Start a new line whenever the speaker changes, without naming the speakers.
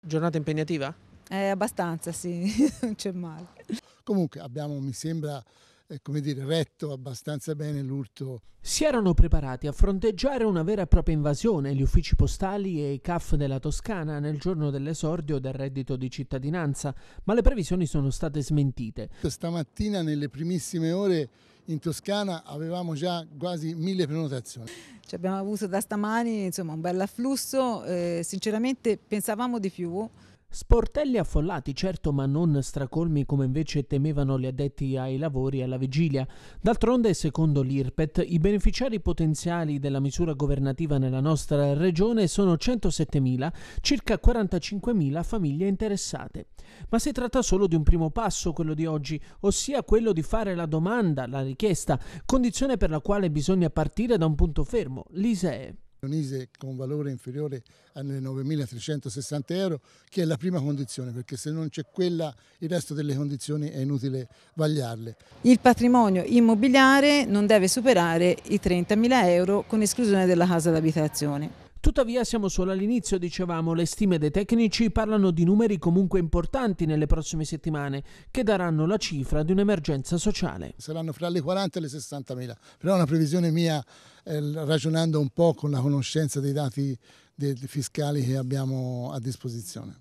Giornata impegnativa?
Eh, abbastanza, sì, non c'è male.
Comunque abbiamo, mi sembra, eh, come dire, retto abbastanza bene l'urto.
Si erano
preparati a fronteggiare una vera e propria invasione gli uffici postali e i CAF della Toscana nel giorno dell'esordio del reddito di cittadinanza, ma le previsioni sono state smentite. Stamattina nelle primissime ore in Toscana avevamo già quasi mille prenotazioni.
Ci abbiamo avuto da stamani insomma, un bel afflusso, eh, sinceramente pensavamo di più,
Sportelli affollati, certo, ma non stracolmi come invece temevano gli addetti ai lavori alla vigilia. D'altronde, secondo l'IRPET, i beneficiari potenziali della misura governativa nella nostra regione sono 107.000, circa 45.000 famiglie interessate. Ma si tratta solo di un primo passo, quello di oggi, ossia quello di fare la domanda, la richiesta, condizione per la quale bisogna partire da un punto fermo, l'ISEE. Unise con valore inferiore alle 9.360
euro, che è la prima condizione, perché se non c'è quella il resto delle condizioni è inutile
vagliarle.
Il patrimonio immobiliare non deve superare i 30.000 euro con esclusione della casa d'abitazione.
Tuttavia siamo solo all'inizio, dicevamo, le stime dei tecnici parlano di numeri comunque importanti nelle prossime settimane che daranno la cifra di un'emergenza sociale. Saranno fra le 40 e le 60 mila, però una previsione mia,
ragionando un po' con la conoscenza dei dati fiscali che abbiamo a disposizione.